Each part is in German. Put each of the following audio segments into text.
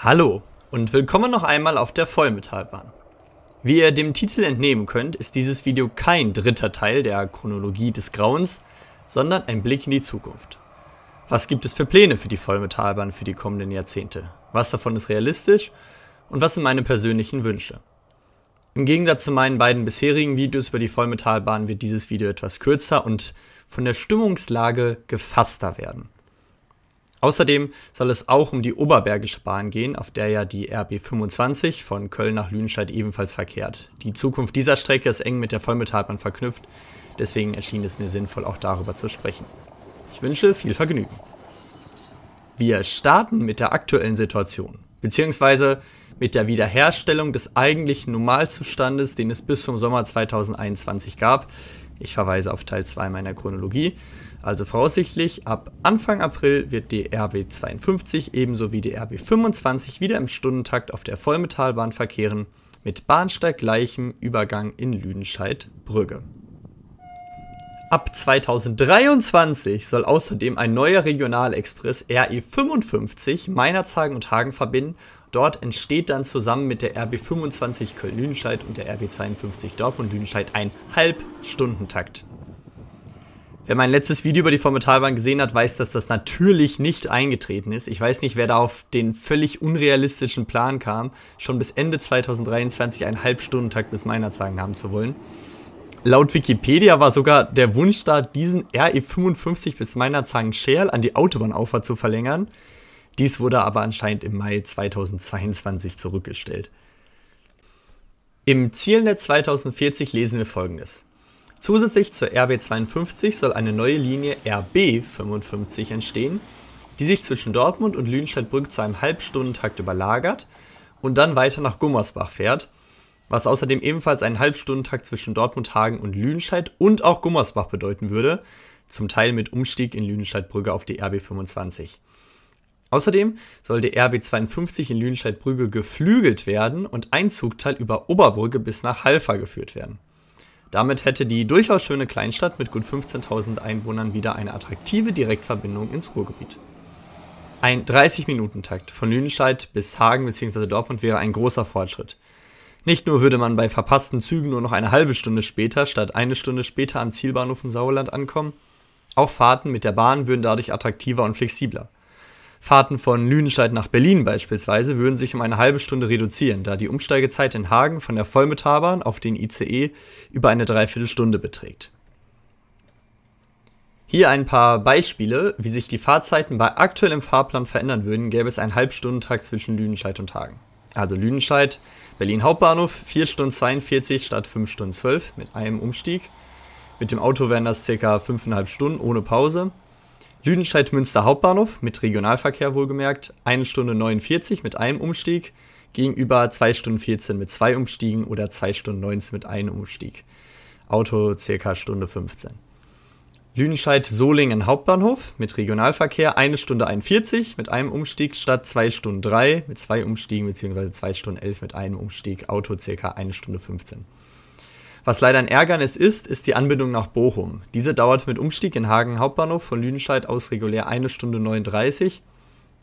Hallo und willkommen noch einmal auf der Vollmetallbahn. Wie ihr dem Titel entnehmen könnt, ist dieses Video kein dritter Teil der Chronologie des Grauens, sondern ein Blick in die Zukunft. Was gibt es für Pläne für die Vollmetallbahn für die kommenden Jahrzehnte? Was davon ist realistisch und was sind meine persönlichen Wünsche? Im Gegensatz zu meinen beiden bisherigen Videos über die Vollmetallbahn wird dieses Video etwas kürzer und von der Stimmungslage gefasster werden. Außerdem soll es auch um die Oberbergische Bahn gehen, auf der ja die RB 25 von Köln nach Lüdenscheid ebenfalls verkehrt. Die Zukunft dieser Strecke ist eng mit der Vollmetalbahn verknüpft, deswegen erschien es mir sinnvoll, auch darüber zu sprechen. Ich wünsche viel Vergnügen. Wir starten mit der aktuellen Situation, beziehungsweise mit der Wiederherstellung des eigentlichen Normalzustandes, den es bis zum Sommer 2021 gab. Ich verweise auf Teil 2 meiner Chronologie. Also voraussichtlich, ab Anfang April wird die RB52 ebenso wie die RB25 wieder im Stundentakt auf der Vollmetallbahn verkehren, mit bahnsteiggleichem Übergang in Lüdenscheid-Brügge. Ab 2023 soll außerdem ein neuer Regionalexpress RE55 Meinerzagen und Hagen verbinden Dort entsteht dann zusammen mit der RB25 Köln-Lüdenscheid und der RB52 Dortmund-Lüdenscheid ein Halbstundentakt. Wer mein letztes Video über die Formatalbahn gesehen hat, weiß, dass das natürlich nicht eingetreten ist. Ich weiß nicht, wer da auf den völlig unrealistischen Plan kam, schon bis Ende 2023 einen Halbstundentakt bis Meinerzhagen haben zu wollen. Laut Wikipedia war sogar der Wunsch da, diesen RE55 bis Meinerzhagen-Scherl an die Autobahnauffahrt zu verlängern. Dies wurde aber anscheinend im Mai 2022 zurückgestellt. Im Zielnetz 2040 lesen wir folgendes. Zusätzlich zur RB52 soll eine neue Linie RB55 entstehen, die sich zwischen Dortmund und Lüdenscheidbrück zu einem Halbstundentakt überlagert und dann weiter nach Gummersbach fährt, was außerdem ebenfalls einen Halbstundentakt zwischen Dortmund, Hagen und Lüdenscheid und auch Gummersbach bedeuten würde, zum Teil mit Umstieg in Lüdenscheidbrücke auf die RB25. Außerdem soll der RB 52 in Lüdenscheid-Brügge geflügelt werden und ein Zugteil über Oberbrügge bis nach Halfa geführt werden. Damit hätte die durchaus schöne Kleinstadt mit gut 15.000 Einwohnern wieder eine attraktive Direktverbindung ins Ruhrgebiet. Ein 30-Minuten-Takt von Lüdenscheid bis Hagen bzw. Dortmund wäre ein großer Fortschritt. Nicht nur würde man bei verpassten Zügen nur noch eine halbe Stunde später statt eine Stunde später am Zielbahnhof im Sauerland ankommen, auch Fahrten mit der Bahn würden dadurch attraktiver und flexibler. Fahrten von Lüdenscheid nach Berlin beispielsweise würden sich um eine halbe Stunde reduzieren, da die Umsteigezeit in Hagen von der Vollmetabahn auf den ICE über eine Dreiviertelstunde beträgt. Hier ein paar Beispiele, wie sich die Fahrzeiten bei aktuellem Fahrplan verändern würden, gäbe es einen Halbstundentakt zwischen Lüdenscheid und Hagen. Also Lüdenscheid, Berlin Hauptbahnhof, 4 Stunden 42 statt 5 Stunden 12 mit einem Umstieg. Mit dem Auto wären das ca. 5,5 Stunden ohne Pause. Lüdenscheid-Münster Hauptbahnhof mit Regionalverkehr wohlgemerkt, 1 Stunde 49 mit einem Umstieg gegenüber 2 Stunden 14 mit zwei Umstiegen oder 2 Stunden 19 mit einem Umstieg. Auto circa Stunde 15. Lüdenscheid-Solingen Hauptbahnhof mit Regionalverkehr 1 Stunde 41 mit einem Umstieg statt 2 Stunden 3 mit zwei Umstiegen bzw. 2 Stunden 11 mit einem Umstieg, Auto circa 1 Stunde 15. Was leider ein Ärgernis ist, ist die Anbindung nach Bochum. Diese dauert mit Umstieg in Hagen Hauptbahnhof von Lüdenscheid aus regulär 1 Stunde 39.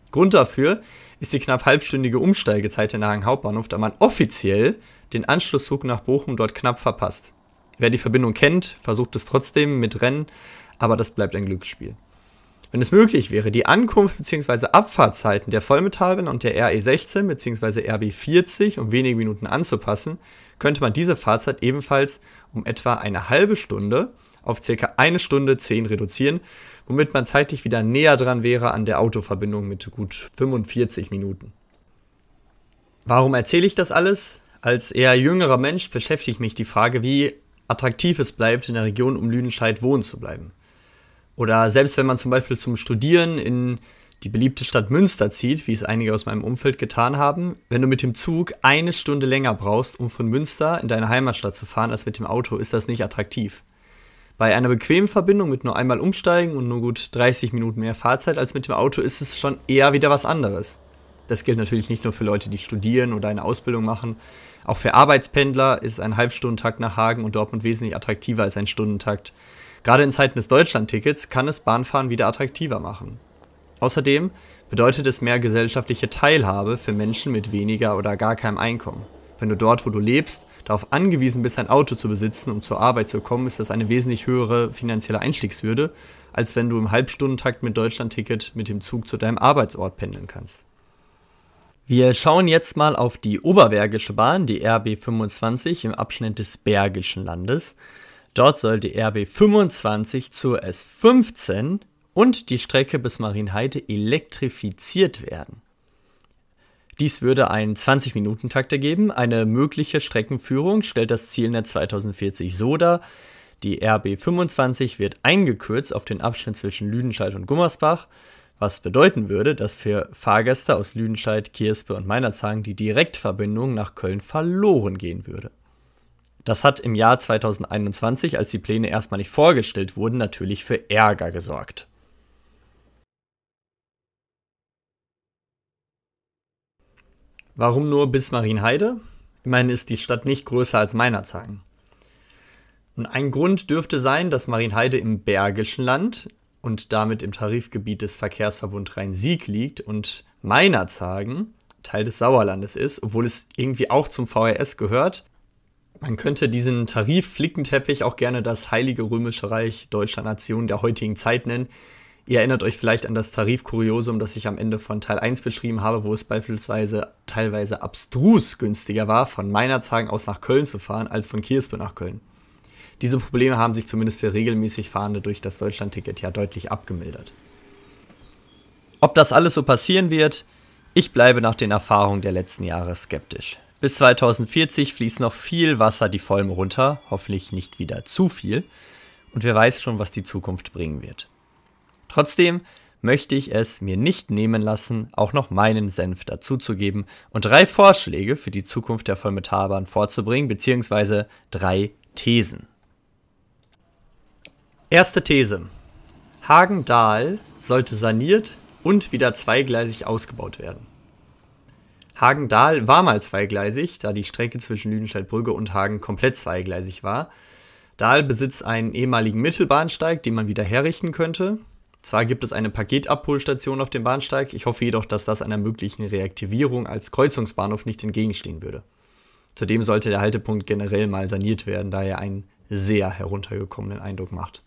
Grund dafür ist die knapp halbstündige Umsteigezeit in Hagen Hauptbahnhof, da man offiziell den Anschlusszug nach Bochum dort knapp verpasst. Wer die Verbindung kennt, versucht es trotzdem mit Rennen, aber das bleibt ein Glücksspiel. Wenn es möglich wäre, die Ankunft bzw. Abfahrtzeiten der Vollmetallbahn und der RE16 bzw. RB40 um wenige Minuten anzupassen, könnte man diese Fahrzeit ebenfalls um etwa eine halbe Stunde auf circa eine Stunde zehn reduzieren, womit man zeitlich wieder näher dran wäre an der Autoverbindung mit gut 45 Minuten. Warum erzähle ich das alles? Als eher jüngerer Mensch beschäftigt mich die Frage, wie attraktiv es bleibt, in der Region um Lüdenscheid wohnen zu bleiben. Oder selbst wenn man zum Beispiel zum Studieren in die beliebte Stadt Münster zieht, wie es einige aus meinem Umfeld getan haben, wenn du mit dem Zug eine Stunde länger brauchst, um von Münster in deine Heimatstadt zu fahren, als mit dem Auto, ist das nicht attraktiv. Bei einer bequemen Verbindung mit nur einmal umsteigen und nur gut 30 Minuten mehr Fahrzeit als mit dem Auto ist es schon eher wieder was anderes. Das gilt natürlich nicht nur für Leute, die studieren oder eine Ausbildung machen. Auch für Arbeitspendler ist ein Halbstundentakt nach Hagen und Dortmund wesentlich attraktiver als ein Stundentakt. Gerade in Zeiten des Deutschlandtickets kann es Bahnfahren wieder attraktiver machen. Außerdem bedeutet es mehr gesellschaftliche Teilhabe für Menschen mit weniger oder gar keinem Einkommen. Wenn du dort, wo du lebst, darauf angewiesen bist, ein Auto zu besitzen, um zur Arbeit zu kommen, ist das eine wesentlich höhere finanzielle Einstiegshürde, als wenn du im Halbstundentakt mit Deutschlandticket mit dem Zug zu deinem Arbeitsort pendeln kannst. Wir schauen jetzt mal auf die Oberbergische Bahn, die RB25 im Abschnitt des Bergischen Landes. Dort soll die RB25 zur S15 und die Strecke bis Marienheide elektrifiziert werden. Dies würde einen 20-Minuten-Takt ergeben. Eine mögliche Streckenführung stellt das Zielnetz 2040 so dar. Die RB25 wird eingekürzt auf den Abschnitt zwischen Lüdenscheid und Gummersbach, was bedeuten würde, dass für Fahrgäste aus Lüdenscheid, Kirspe und Meinerzhagen die Direktverbindung nach Köln verloren gehen würde. Das hat im Jahr 2021, als die Pläne erstmal nicht vorgestellt wurden, natürlich für Ärger gesorgt. Warum nur bis Marienheide? Immerhin ist die Stadt nicht größer als Meinerzhagen. Und ein Grund dürfte sein, dass Marienheide im Bergischen Land und damit im Tarifgebiet des Verkehrsverbund Rhein-Sieg liegt und Meinerzhagen Teil des Sauerlandes ist, obwohl es irgendwie auch zum VRS gehört. Man könnte diesen Tarif-Flickenteppich auch gerne das Heilige Römische Reich Deutscher Nation der heutigen Zeit nennen, Ihr erinnert euch vielleicht an das Tarifkuriosum, das ich am Ende von Teil 1 beschrieben habe, wo es beispielsweise teilweise abstrus günstiger war, von meiner Meinerzhagen aus nach Köln zu fahren, als von Kiespe nach Köln. Diese Probleme haben sich zumindest für regelmäßig Fahrende durch das Deutschlandticket ja deutlich abgemildert. Ob das alles so passieren wird, ich bleibe nach den Erfahrungen der letzten Jahre skeptisch. Bis 2040 fließt noch viel Wasser die Vollm runter, hoffentlich nicht wieder zu viel, und wer weiß schon, was die Zukunft bringen wird. Trotzdem möchte ich es mir nicht nehmen lassen, auch noch meinen Senf dazuzugeben und drei Vorschläge für die Zukunft der Vollmetalbahn vorzubringen, beziehungsweise drei Thesen. Erste These. Hagen-Dahl sollte saniert und wieder zweigleisig ausgebaut werden. Hagen-Dahl war mal zweigleisig, da die Strecke zwischen Lüdenscheid-Brügge und Hagen komplett zweigleisig war. Dahl besitzt einen ehemaligen Mittelbahnsteig, den man wieder herrichten könnte. Zwar gibt es eine Paketabholstation auf dem Bahnsteig, ich hoffe jedoch, dass das einer möglichen Reaktivierung als Kreuzungsbahnhof nicht entgegenstehen würde. Zudem sollte der Haltepunkt generell mal saniert werden, da er einen sehr heruntergekommenen Eindruck macht.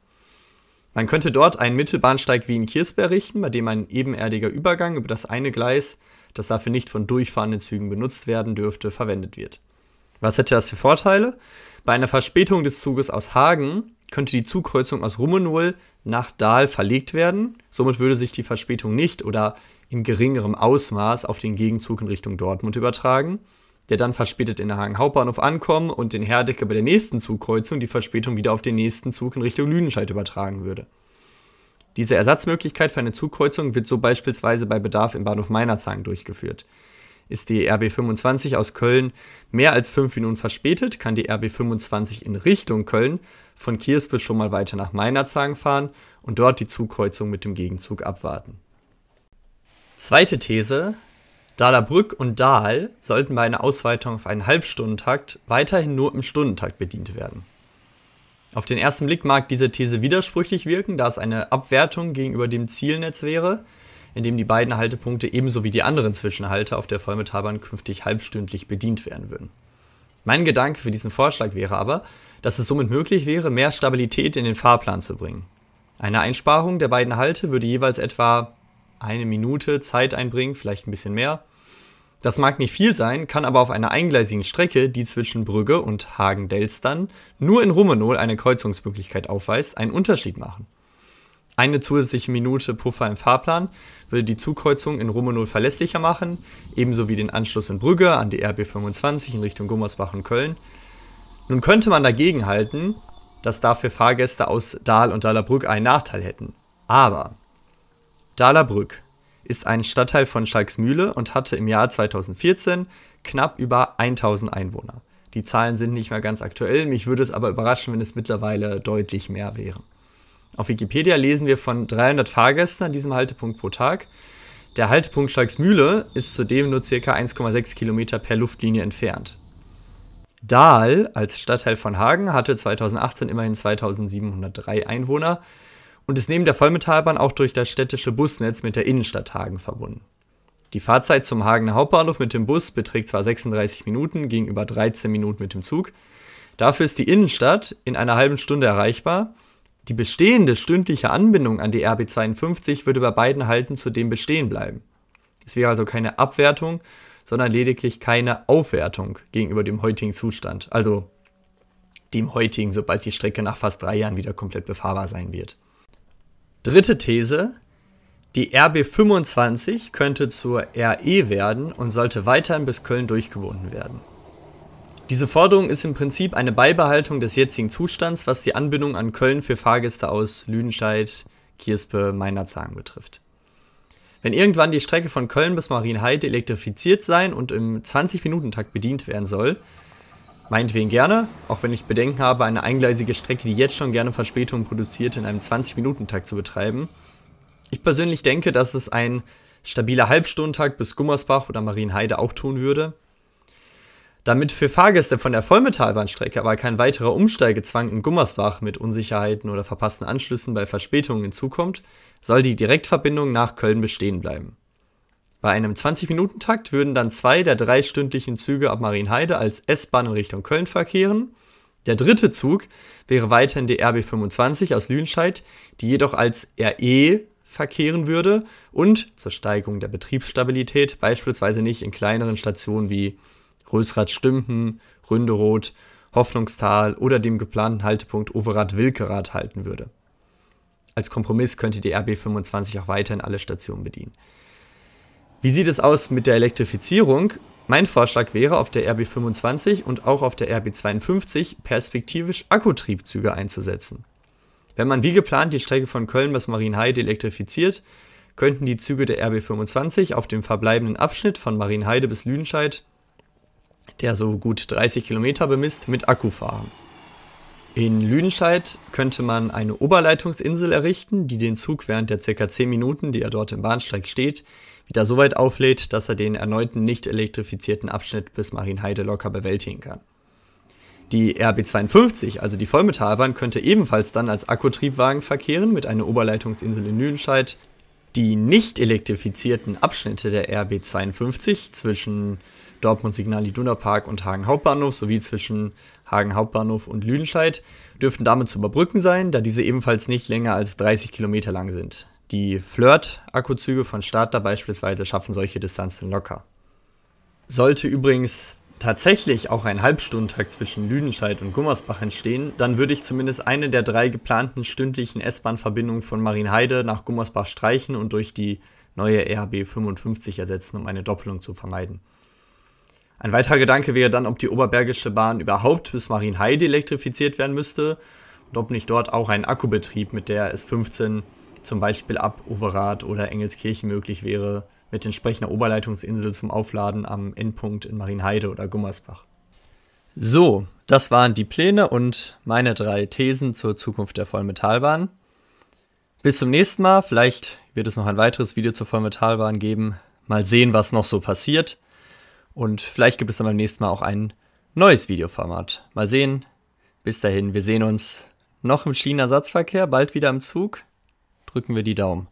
Man könnte dort einen Mittelbahnsteig wie in Kirsberg richten, bei dem ein ebenerdiger Übergang über das eine Gleis, das dafür nicht von durchfahrenden Zügen benutzt werden dürfte, verwendet wird. Was hätte das für Vorteile? Bei einer Verspätung des Zuges aus Hagen könnte die Zugkreuzung aus Rummenol nach Dahl verlegt werden. Somit würde sich die Verspätung nicht oder in geringerem Ausmaß auf den Gegenzug in Richtung Dortmund übertragen, der dann verspätet in der Hagen Hauptbahnhof ankommen und den Herdecke bei der nächsten Zugkreuzung die Verspätung wieder auf den nächsten Zug in Richtung Lüdenscheid übertragen würde. Diese Ersatzmöglichkeit für eine Zugkreuzung wird so beispielsweise bei Bedarf im Bahnhof Meinerzhagen durchgeführt. Ist die RB25 aus Köln mehr als fünf Minuten verspätet, kann die RB25 in Richtung Köln von Kirsbütt schon mal weiter nach Meinerzagen fahren und dort die Zugkreuzung mit dem Gegenzug abwarten. Zweite These. Dalabrück und Dahl sollten bei einer Ausweitung auf einen Halbstundentakt weiterhin nur im Stundentakt bedient werden. Auf den ersten Blick mag diese These widersprüchlich wirken, da es eine Abwertung gegenüber dem Zielnetz wäre, in dem die beiden Haltepunkte ebenso wie die anderen Zwischenhalte auf der Vollmetalbahn künftig halbstündlich bedient werden würden. Mein Gedanke für diesen Vorschlag wäre aber, dass es somit möglich wäre, mehr Stabilität in den Fahrplan zu bringen. Eine Einsparung der beiden Halte würde jeweils etwa eine Minute Zeit einbringen, vielleicht ein bisschen mehr. Das mag nicht viel sein, kann aber auf einer eingleisigen Strecke, die zwischen Brügge und Hagen-Delstern nur in Rummenol eine Kreuzungsmöglichkeit aufweist, einen Unterschied machen eine zusätzliche Minute Puffer im Fahrplan würde die Zugkreuzung in Rummenow verlässlicher machen, ebenso wie den Anschluss in Brügge an die RB25 in Richtung Gummersbach und Köln. Nun könnte man dagegen halten, dass dafür Fahrgäste aus Dahl und Dahlerbrück einen Nachteil hätten. Aber Dahlerbrück ist ein Stadtteil von Schalksmühle und hatte im Jahr 2014 knapp über 1000 Einwohner. Die Zahlen sind nicht mehr ganz aktuell, mich würde es aber überraschen, wenn es mittlerweile deutlich mehr wären. Auf Wikipedia lesen wir von 300 Fahrgästen an diesem Haltepunkt pro Tag. Der Haltepunkt Schalksmühle ist zudem nur ca. 1,6 Kilometer per Luftlinie entfernt. Dahl als Stadtteil von Hagen hatte 2018 immerhin 2703 Einwohner und ist neben der Vollmetallbahn auch durch das städtische Busnetz mit der Innenstadt Hagen verbunden. Die Fahrzeit zum Hagener Hauptbahnhof mit dem Bus beträgt zwar 36 Minuten gegenüber 13 Minuten mit dem Zug, dafür ist die Innenstadt in einer halben Stunde erreichbar – die bestehende stündliche Anbindung an die RB52 würde bei beiden Halten zudem bestehen bleiben. Es wäre also keine Abwertung, sondern lediglich keine Aufwertung gegenüber dem heutigen Zustand, also dem heutigen, sobald die Strecke nach fast drei Jahren wieder komplett befahrbar sein wird. Dritte These, die RB25 könnte zur RE werden und sollte weiterhin bis Köln durchgebunden werden. Diese Forderung ist im Prinzip eine Beibehaltung des jetzigen Zustands, was die Anbindung an Köln für Fahrgäste aus Lüdenscheid, Kiespe, Meinerzhagen betrifft. Wenn irgendwann die Strecke von Köln bis Marienheide elektrifiziert sein und im 20-Minuten-Takt bedient werden soll, meinetwegen gerne, auch wenn ich Bedenken habe, eine eingleisige Strecke, die jetzt schon gerne Verspätungen produziert, in einem 20-Minuten-Takt zu betreiben. Ich persönlich denke, dass es ein stabiler Halbstundentakt bis Gummersbach oder Marienheide auch tun würde. Damit für Fahrgäste von der Vollmetallbahnstrecke aber kein weiterer Umsteigezwang in Gummersbach mit Unsicherheiten oder verpassten Anschlüssen bei Verspätungen hinzukommt, soll die Direktverbindung nach Köln bestehen bleiben. Bei einem 20-Minuten-Takt würden dann zwei der drei stündlichen Züge ab Marienheide als S-Bahn in Richtung Köln verkehren. Der dritte Zug wäre weiterhin die RB25 aus Lüdenscheid, die jedoch als RE verkehren würde und zur Steigerung der Betriebsstabilität beispielsweise nicht in kleineren Stationen wie Rösrath Stümpen, Ründeroth, Hoffnungstal oder dem geplanten Haltepunkt Overath-Wilkerath halten würde. Als Kompromiss könnte die RB25 auch weiterhin alle Stationen bedienen. Wie sieht es aus mit der Elektrifizierung? Mein Vorschlag wäre, auf der RB25 und auch auf der RB52 perspektivisch Akkutriebzüge einzusetzen. Wenn man wie geplant die Strecke von Köln bis Marienheide elektrifiziert, könnten die Züge der RB25 auf dem verbleibenden Abschnitt von Marienheide bis Lüdenscheid der so gut 30 Kilometer bemisst, mit Akku fahren. In Lüdenscheid könnte man eine Oberleitungsinsel errichten, die den Zug während der ca. 10 Minuten, die er dort im Bahnsteig steht, wieder so weit auflädt, dass er den erneuten nicht elektrifizierten Abschnitt bis Marienheide locker bewältigen kann. Die RB52, also die Vollmetallbahn, könnte ebenfalls dann als Akkutriebwagen verkehren mit einer Oberleitungsinsel in Lüdenscheid. Die nicht elektrifizierten Abschnitte der RB52 zwischen Dortmund Signal Iduna Park und Hagen Hauptbahnhof sowie zwischen Hagen Hauptbahnhof und Lüdenscheid dürften damit zu überbrücken sein, da diese ebenfalls nicht länger als 30 Kilometer lang sind. Die Flirt-Akkuzüge von Stadler beispielsweise schaffen solche Distanzen locker. Sollte übrigens tatsächlich auch ein Halbstundentakt zwischen Lüdenscheid und Gummersbach entstehen, dann würde ich zumindest eine der drei geplanten stündlichen S-Bahn-Verbindungen von Marienheide nach Gummersbach streichen und durch die neue RB 55 ersetzen, um eine Doppelung zu vermeiden. Ein weiterer Gedanke wäre dann, ob die Oberbergische Bahn überhaupt bis Marienheide elektrifiziert werden müsste und ob nicht dort auch ein Akkubetrieb mit der S15 zum Beispiel ab Overath oder Engelskirchen möglich wäre, mit entsprechender Oberleitungsinsel zum Aufladen am Endpunkt in Marienheide oder Gummersbach. So, das waren die Pläne und meine drei Thesen zur Zukunft der Vollmetallbahn. Bis zum nächsten Mal, vielleicht wird es noch ein weiteres Video zur Vollmetallbahn geben. Mal sehen, was noch so passiert. Und vielleicht gibt es dann beim nächsten Mal auch ein neues Videoformat. Mal sehen. Bis dahin, wir sehen uns noch im Schienenersatzverkehr, bald wieder im Zug. Drücken wir die Daumen.